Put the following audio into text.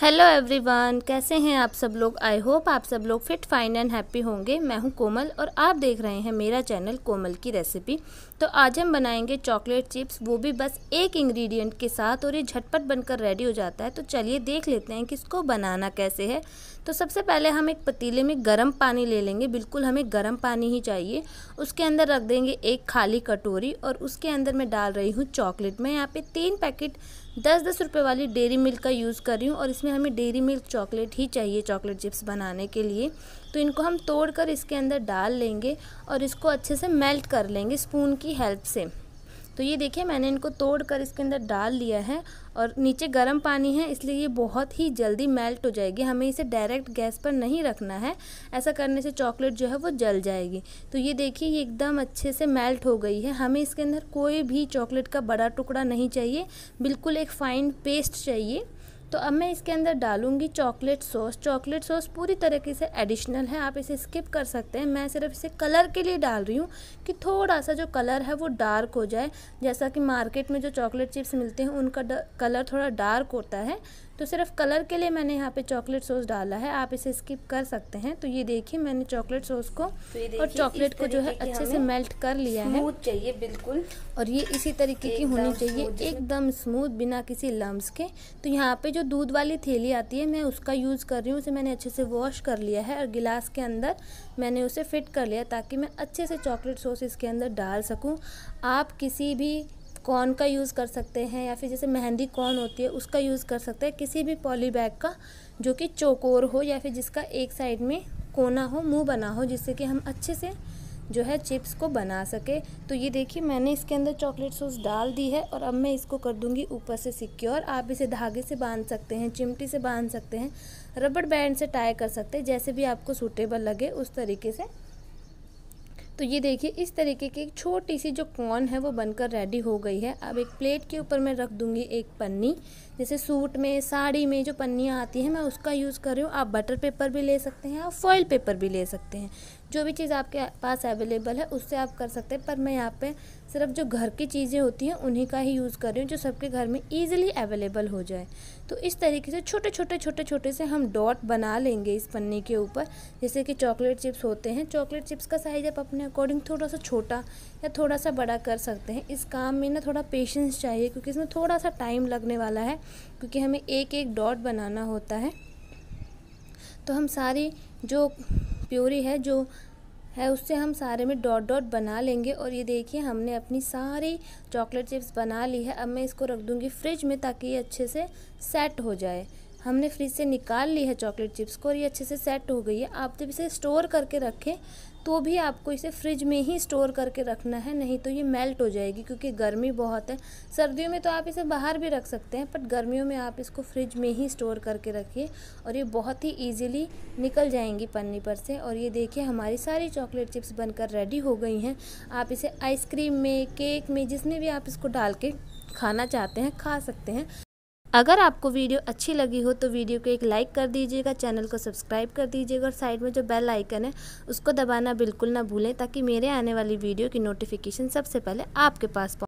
hello everyone कैसे हैं आप सब लोग आई होप आप सब लोग फिट फाइन एंड हैप्पी होंगे मैं हूं कोमल और आप देख रहे हैं मेरा चैनल कोमल की रेसिपी तो आज हम बनाएंगे चॉकलेट चिप्स वो भी बस एक इंग्रेडिएंट के साथ और ये झटपट बनकर रेडी हो जाता है तो चलिए देख लेते हैं कि इसको बनाना कैसे है तो सबसे पहले हम एक पतीले में गर्म पानी ले लेंगे बिल्कुल हमें गर्म पानी ही चाहिए उसके अंदर रख देंगे एक खाली कटोरी और उसके अंदर मैं डाल रही हूँ चॉकलेट मैं यहाँ पर तीन पैकेट दस दस रुपये वाली डेरी मिल्क का यूज़ कर रही हूँ और इस इसमें हमें डेरी मिल्क चॉकलेट ही चाहिए चॉकलेट चिप्स बनाने के लिए तो इनको हम तोड़कर इसके अंदर डाल लेंगे और इसको अच्छे से मेल्ट कर लेंगे स्पून की हेल्प से तो ये देखिए मैंने इनको तोड़ कर इसके अंदर डाल लिया है और नीचे गर्म पानी है इसलिए ये बहुत ही जल्दी मेल्ट हो जाएगी हमें इसे डायरेक्ट गैस पर नहीं रखना है ऐसा करने से चॉकलेट जो है वो जल जाएगी तो ये देखिए ये एकदम अच्छे से मेल्ट हो गई है हमें इसके अंदर कोई भी चॉकलेट का बड़ा टुकड़ा नहीं चाहिए बिल्कुल एक फ़ाइन पेस्ट चाहिए तो अब मैं इसके अंदर डालूंगी चॉकलेट सॉस चॉकलेट सॉस पूरी तरीके से एडिशनल है आप इसे स्किप कर सकते हैं मैं सिर्फ इसे कलर के लिए डाल रही हूँ कि थोड़ा सा जो कलर है वो डार्क हो जाए जैसा कि मार्केट में जो चॉकलेट चिप्स मिलते हैं उनका कलर थोड़ा डार्क होता है तो सिर्फ कलर के लिए मैंने यहाँ पे चॉकलेट सॉस डाला है आप इसे स्किप कर सकते हैं तो ये देखिए मैंने चॉकलेट सॉस को तो और चॉकलेट को जो है अच्छे से मेल्ट कर लिया है चाहिए बिल्कुल और ये इसी तरीके की होनी चाहिए एकदम स्मूथ बिना किसी लम्ब के तो यहाँ पे जो दूध वाली थैली आती है मैं उसका यूज़ कर रही हूँ उसे मैंने अच्छे से वॉश कर लिया है और गिलास के अंदर मैंने उसे फिट कर लिया ताकि मैं अच्छे से चॉकलेट सॉस इसके अंदर डाल सकूँ आप किसी भी कॉर्न का यूज़ कर सकते हैं या फिर जैसे मेहंदी कॉर्न होती है उसका यूज़ कर सकते हैं किसी भी पॉली बैग का जो कि चौकोर हो या फिर जिसका एक साइड में कोना हो मुंह बना हो जिससे कि हम अच्छे से जो है चिप्स को बना सके तो ये देखिए मैंने इसके अंदर चॉकलेट सॉस डाल दी है और अब मैं इसको कर दूँगी ऊपर से सिक्योर आप इसे धागे से बांध सकते हैं चिमटी से बांध सकते हैं रबड़ बैंड से टाई कर सकते हैं जैसे भी आपको सूटेबल लगे उस तरीके से तो ये देखिए इस तरीके की एक छोटी सी जो कॉर्न है वो बनकर रेडी हो गई है अब एक प्लेट के ऊपर मैं रख दूँगी एक पन्नी जैसे सूट में साड़ी में जो पन्नियाँ आती हैं मैं उसका यूज़ कर रही हूँ आप बटर पेपर भी ले सकते हैं और फॉयल पेपर भी ले सकते हैं जो भी चीज़ आपके पास अवेलेबल है उससे आप कर सकते हैं पर मैं यहाँ पे सिर्फ जो घर की चीज़ें होती हैं उन्हीं का ही यूज़ कर रही हूँ जो सबके घर में ईजिली अवेलेबल हो जाए तो इस तरीके से छोटे छोटे छोटे छोटे से हम डॉट बना लेंगे इस पन्नी के ऊपर जैसे कि चॉकलेट चिप्स होते हैं चॉकलेट चिप्स का साइज़ आप अपने अपने अकॉर्डिंग थोड़ा सा छोटा या थोड़ा सा बड़ा कर सकते हैं इस काम में ना थोड़ा पेशेंस चाहिए क्योंकि इसमें थोड़ा सा टाइम लगने वाला है क्योंकि हमें एक एक डॉट बनाना होता है तो हम सारी जो प्योरी है जो है उससे हम सारे में डॉट डॉट बना लेंगे और ये देखिए हमने अपनी सारी चॉकलेट चिप्स बना ली है अब मैं इसको रख दूँगी फ्रिज में ताकि ये अच्छे से सेट हो जाए हमने फ्रिज से निकाल ली है चॉकलेट चिप्स को और ये अच्छे से सेट हो गई है आप जब इसे स्टोर करके रखें तो भी आपको इसे फ्रिज में ही स्टोर करके रखना है नहीं तो ये मेल्ट हो जाएगी क्योंकि गर्मी बहुत है सर्दियों में तो आप इसे बाहर भी रख सकते हैं बट गर्मियों में आप इसको फ्रिज में ही स्टोर करके रखिए और ये बहुत ही ईजिली निकल जाएंगी पन्नी पर से और ये देखिए हमारी सारी चॉकलेट चिप्स बनकर रेडी हो गई हैं आप इसे आइसक्रीम में केक में जिसमें भी आप इसको डाल के खाना चाहते हैं खा सकते हैं अगर आपको वीडियो अच्छी लगी हो तो वीडियो को एक लाइक कर दीजिएगा चैनल को सब्सक्राइब कर दीजिएगा और साइड में जो बेल आइकन है उसको दबाना बिल्कुल ना भूलें ताकि मेरे आने वाली वीडियो की नोटिफिकेशन सबसे पहले आपके पास